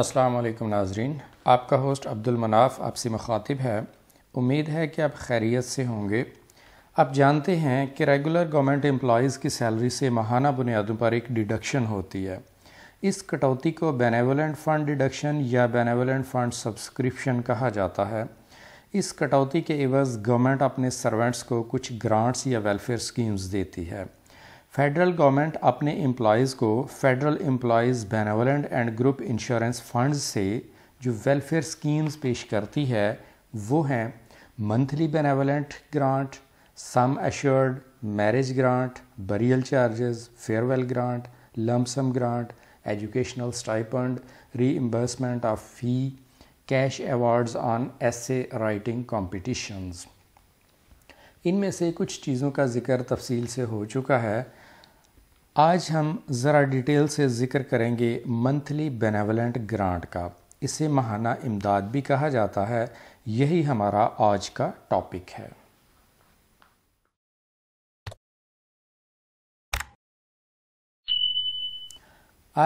अस्सलाम नाजरीन आपका होस्ट अब्दुल मनाफ आपसे मुखातिब है उम्मीद है कि आप खैरियत से होंगे आप जानते हैं कि रेगुलर गवर्नमेंट एम्प्लॉज़ की सैलरी से माहाना बुनियादों पर एक डिडक्शन होती है इस कटौती को बेनेवलेंट फ़ंड डिडक्शन या बेनेवलेंट फ़ंड सब्सक्रिप्शन कहा जाता है इस कटौती के एवज़ गवर्नमेंट अपने सर्वेंट्स को कुछ ग्रांट्स या वेलफेयर स्कीम्स देती है फेडरल गवर्नमेंट अपने एम्प्लॉयज़ को federal employees benevolent and group insurance fund से जो वेलफेयर स्कीम्स पेश करती है वो हैं monthly benevolent grant sum assured marriage grant burial charges farewell grant lumpsum grant educational reimbursement of fee cash awards on essay writing competitions इनमें से कुछ चीज़ों का जिक्र तफसील से हो चुका है आज हम ज़रा डिटेल से ज़िक्र करेंगे मंथली बेनेवलेंट ग्रांट का इसे महाना इमदाद भी कहा जाता है यही हमारा आज का टॉपिक है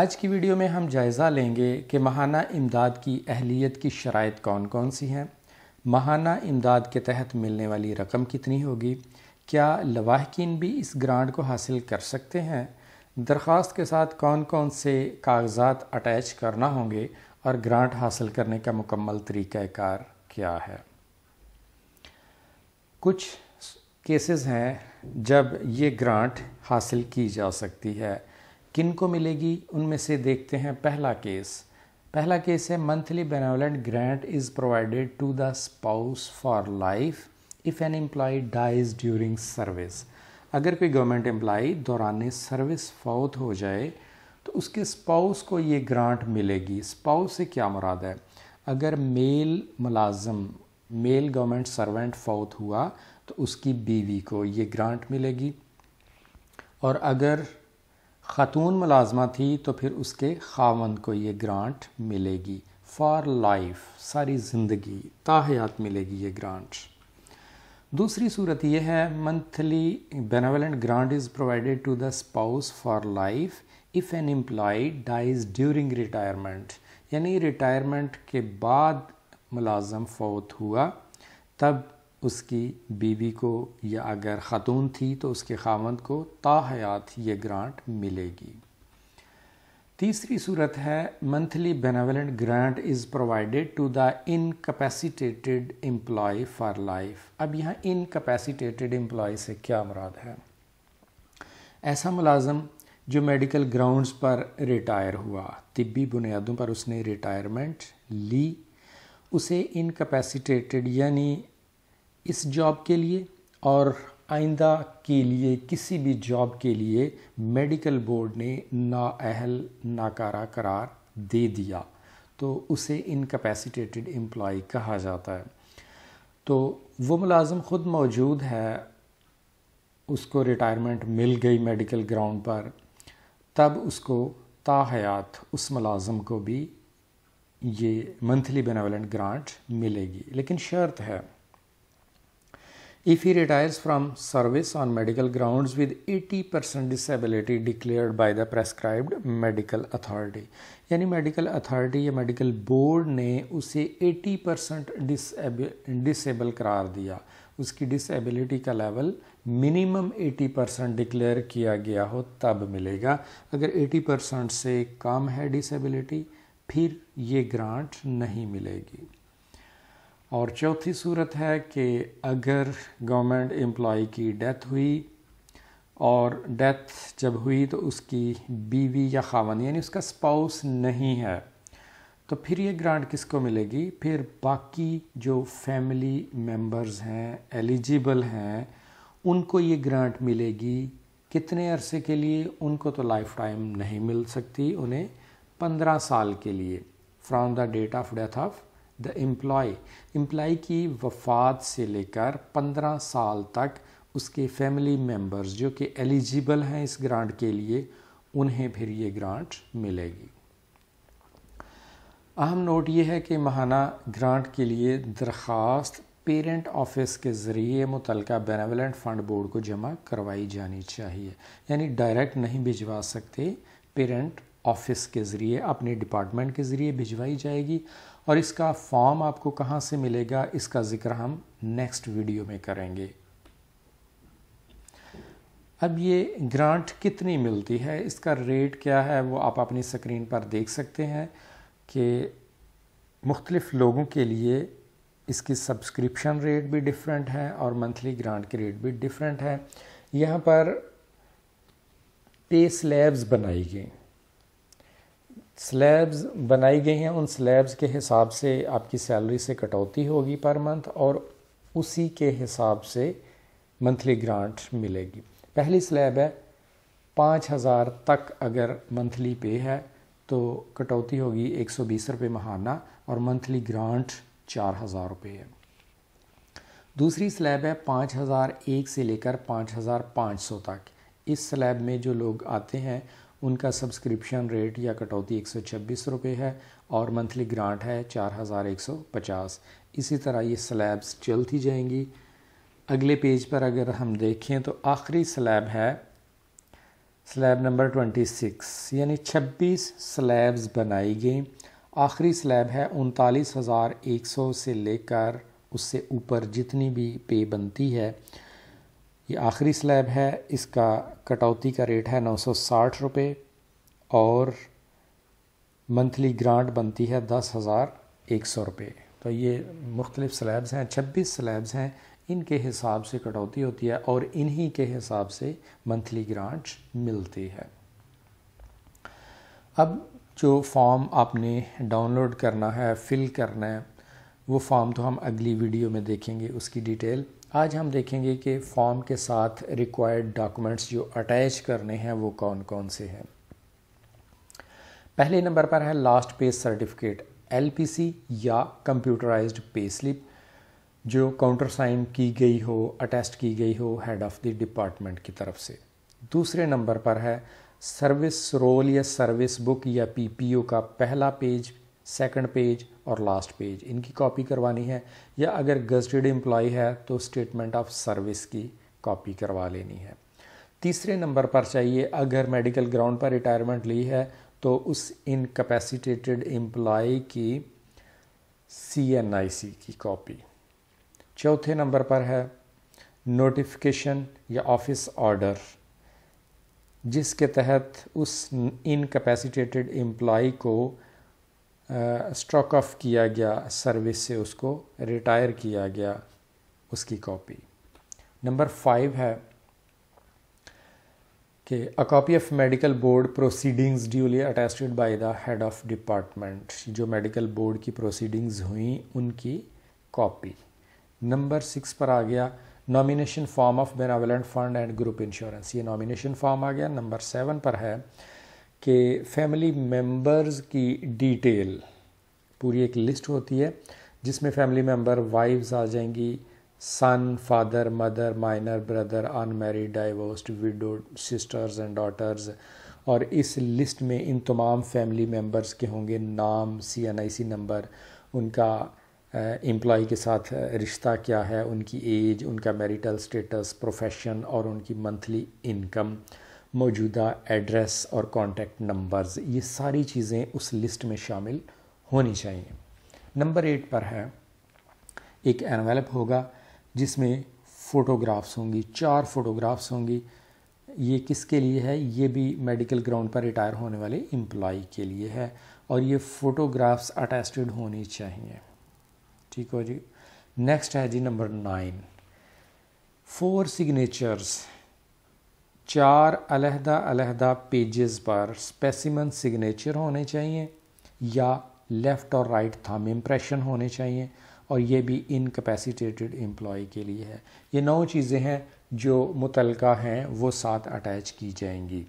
आज की वीडियो में हम जायज़ा लेंगे कि महाना इमदाद की अहलियत की शराइ कौन कौन सी हैं महाना इमदाद के तहत मिलने वाली रकम कितनी होगी क्या लवाहकिन भी इस ग्रांट को हासिल कर सकते हैं दरख्वास्त के साथ कौन कौन से कागजात अटैच करना होंगे और ग्रांट हासिल करने का मुकम्मल तरीक़ाकार क्या है कुछ केसेस हैं जब ये ग्रांट हासिल की जा सकती है किन को मिलेगी उनमें से देखते हैं पहला केस पहला केस है monthly benevolent grant is provided to the spouse for life if an employee dies during service अगर कोई गवर्नमेंट एम्प्लाई दौरान सर्विस फौत हो जाए तो उसके स्पाउस को ये ग्रांट मिलेगी स्पाउस से क्या मुराद है अगर मेल मुलाजम मेल गवर्नमेंट सर्वेंट फौत हुआ तो उसकी बीवी को ये ग्रांट मिलेगी और अगर ख़तून मुलाजमा थी तो फिर उसके खावंद को ये ग्रांट मिलेगी फॉर लाइफ सारी ज़िंदगी ताहयात मिलेगी ये ग्रांट दूसरी सूरत यह है monthly benevolent grant is provided to the spouse for life if an employee dies during retirement यानी रिटायरमेंट के बाद मुलाजम फौत हुआ तब उसकी बीवी को या अगर ख़तून थी तो उसके खामद को ताहयात ये ग्रांट मिलेगी तीसरी सूरत है monthly benevolent grant is provided to the incapacitated employee for life अब यहाँ इनकपेसिटेटेड एम्प्लॉय से क्या मुराद है ऐसा मुलाजम जो मेडिकल ग्राउंड्स पर रिटायर हुआ तिब्बी बुनियादों पर उसने रिटायरमेंट ली उसे इनकपेसिटेटेड यानी इस जॉब के लिए और आइंदा के लिए किसी भी जॉब के लिए मेडिकल बोर्ड ने नाअहल नाकारा करार दे दिया तो उसे इनकपेसिटेटेड एम्प्लॉय कहा जाता है तो वो मुलाजम ख़ुद मौजूद है उसको रिटायरमेंट मिल गई मेडिकल ग्राउंड पर तब उसको ताहयात उस मुलाजम को भी ये मंथली बेनावलेंट ग्रांट मिलेगी लेकिन शर्त है If he retires from service on medical grounds with 80% disability declared by the prescribed medical authority, यानी मेडिकल अथॉरिटी या मेडिकल बोर्ड ने उसे 80 परसेंट डिसेबल करार दिया उसकी डिसेबिलिटी का लेवल मिनिमम 80 परसेंट डिक्लेयर किया गया हो तब मिलेगा अगर 80 परसेंट से कम है डिसेबिलिटी फिर ये ग्रांट नहीं मिलेगी और चौथी सूरत है कि अगर गवर्नमेंट एम्प्लॉय की डेथ हुई और डेथ जब हुई तो उसकी बीवी या खावन यानी उसका स्पाउस नहीं है तो फिर ये ग्रांट किसको मिलेगी फिर बाकी जो फैमिली मेंबर्स हैं एलिजिबल हैं उनको ये ग्रांट मिलेगी कितने अरसे के लिए उनको तो लाइफ टाइम नहीं मिल सकती उन्हें पंद्रह साल के लिए from the date of death of the employee employee की वफात से लेकर पंद्रह साल तक उसके फैमिली मेम्बर्स जो कि एलिजिबल हैं इस ग्रांट के लिए उन्हें फिर ये ग्रांट मिलेगी अहम नोट ये है कि माहाना ग्रांट के लिए दरख्वास्त पेरेंट ऑफिस के ज़रिए मुतल बेनेवलेंट फ़ंड बोर्ड को जमा करवाई जानी चाहिए यानी डायरेक्ट नहीं भिजवा सकते पेरेंट ऑफिस के ज़रिए अपने डिपार्टमेंट के ज़रिए भिजवाई जाएगी और इसका फॉर्म आपको कहाँ से मिलेगा इसका जिक्र हम नेक्स्ट वीडियो में करेंगे अब ये ग्रांट कितनी मिलती है इसका रेट क्या है वो आप अपनी स्क्रीन पर देख सकते हैं कि मुख्तलिफ़ लोगों के लिए इसकी सब्सक्रिप्शन रेट भी डिफरेंट है और मंथली ग्रांट के रेट भी डिफरेंट है यहाँ पर पे स्लैब्स बनाई गई स्लैब्स बनाई गई हैं उन स्लैब्स के हिसाब से आपकी सैलरी से कटौती होगी पर मंथ और उसी के हिसाब से मंथली ग्रांट मिलेगी पहली स्लैब है पाँच हज़ार तक अगर मंथली पे है तो कटौती होगी एक सौ बीस रुपये महाना और मंथली ग्रांट चार हज़ार रुपये है दूसरी स्लैब है पाँच हज़ार एक से लेकर पाँच हज़ार पाँच सौ तक इस स्लैब में जो लोग आते हैं उनका सब्सक्रिप्शन रेट या कटौती एक सौ छब्बीस रुपये है और मंथली ग्रांट है चार हज़ार एक सौ पचास इसी तरह ये स्लैब्स चलती जाएंगी अगले पेज पर अगर हम देखें तो आखिरी स्लैब है स्लैब नंबर ट्वेंटी सिक्स यानी छब्बीस स्लैब्स बनाई गई आखिरी स्लैब है उनतालीस हज़ार एक सौ से लेकर उससे ऊपर जितनी भी पे बनती है ये आखिरी स्लैब है इसका कटौती का रेट है नौ सौ साठ रुपये और मंथली ग्रांट बनती है दस हज़ार एक सौ रुपये तो ये मुख्तलिफ स्लैब्स हैं छब्बीस स्लैब्स हैं इनके हिसाब से कटौती होती है और इन्हीं के हिसाब से मंथली ग्रांट मिलती है अब जो फॉर्म आपने डाउनलोड करना है फिल करना है वो फॉर्म तो हम अगली वीडियो में देखेंगे उसकी डिटेल आज हम देखेंगे कि फॉर्म के साथ रिक्वायर्ड डॉक्यूमेंट्स जो अटैच करने हैं वो कौन कौन से हैं पहले नंबर पर है लास्ट पे सर्टिफिकेट एल या कंप्यूटराइज पे स्लिप जो काउंटर साइन की गई हो अटेस्ट की गई हो हेड ऑफ़ द डिपार्टमेंट की तरफ से दूसरे नंबर पर है सर्विस रोल या सर्विस बुक या पीपीओ का पहला पेज सेकंड पेज और लास्ट पेज इनकी कॉपी करवानी है या अगर गजटेड एम्प्लॉय है तो स्टेटमेंट ऑफ सर्विस की कॉपी करवा लेनी है तीसरे नंबर पर चाहिए अगर मेडिकल ग्राउंड पर रिटायरमेंट ली है तो उस इनकैपेसिटेटेड एम्प्लॉय की सी एन आई सी की कॉपी चौथे नंबर पर है नोटिफिकेशन या ऑफिस ऑर्डर जिसके तहत उस इनकैपेसिटेटेड एम्प्लॉय को स्ट्रॉक ऑफ किया गया सर्विस से उसको रिटायर किया गया उसकी कॉपी नंबर फाइव है कि a copy of medical board proceedings duly attested by the head of department जो मेडिकल बोर्ड की प्रोसीडिंग्स हुई उनकी कॉपी नंबर सिक्स पर आ गया nomination form of benevolent fund and group insurance ये नॉमिनेशन फॉर्म आ गया नंबर सेवन पर है के फैमिली मेंबर्स की डिटेल पूरी एक लिस्ट होती है जिसमें फैमिली मेंबर वाइफ्स आ जाएंगी son father mother minor brother unmarried divorced widow sisters and daughters और इस लिस्ट में इन तमाम फैमिली मेंबर्स के होंगे नाम C N I C number उनका एम्प्लॉय के साथ रिश्ता क्या है उनकी एज उनका मैरिटल स्टेटस प्रोफेशन और उनकी मंथली इनकम मौजूदा एड्रेस और कॉन्टैक्ट नंबर्स ये सारी चीज़ें उस लिस्ट में शामिल होनी चाहिए नंबर एट पर है एक एनवेलप होगा जिसमें फ़ोटोग्राफ्स होंगी चार फ़ोटोग्राफ्स होंगी ये किसके लिए है ये भी मेडिकल ग्राउंड पर रिटायर होने वाले एम्प्लॉ के लिए है और ये फ़ोटोग्राफ्स अटेस्टेड होनी चाहिए ठीक हो जी नेक्स्ट है जी नंबर नाइन फोर सिग्नेचर्स चार अलहदा अलहदा पेजेस पर स्पेसिमन सिग्नेचर होने चाहिए या लेफ़्ट और राइट थम इम्प्रेशन होने चाहिए और ये भी इनकेपेसिटेटेड एम्प्लॉय के लिए है ये नौ चीज़ें हैं जो मुतल हैं वो साथ अटैच की जाएंगी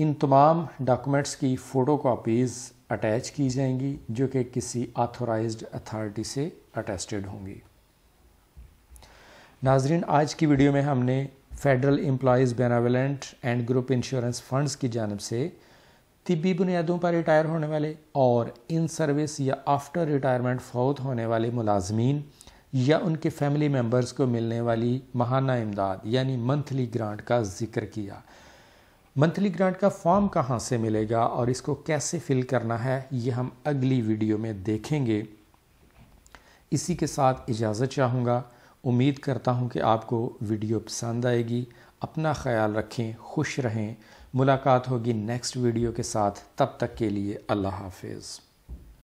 इन तमाम डॉक्यूमेंट्स की फ़ोटो कापीज़ अटैच की जाएंगी जो कि किसी ऑथोराइज्ड अथॉरिटी से अटेस्टेड होंगी नाजरीन आज की वीडियो में हमने federal employees benevolent and group insurance funds की जानब से तिबी बुनियादों पर रिटायर होने वाले और इन सर्विस या आफ्टर रिटायरमेंट फौत होने वाले मुलाजमीन या उनके फैमिली मेम्बर्स को मिलने वाली महाना इमदाद यानी मंथली ग्रांट का जिक्र किया मंथली ग्रांट का फॉर्म कहाँ से मिलेगा और इसको कैसे फिल करना है ये हम अगली वीडियो में देखेंगे इसी के साथ इजाज़त चाहूँगा उम्मीद करता हूँ कि आपको वीडियो पसंद आएगी अपना ख्याल रखें खुश रहें मुलाकात होगी नेक्स्ट वीडियो के साथ तब तक के लिए अल्लाह हाफिज़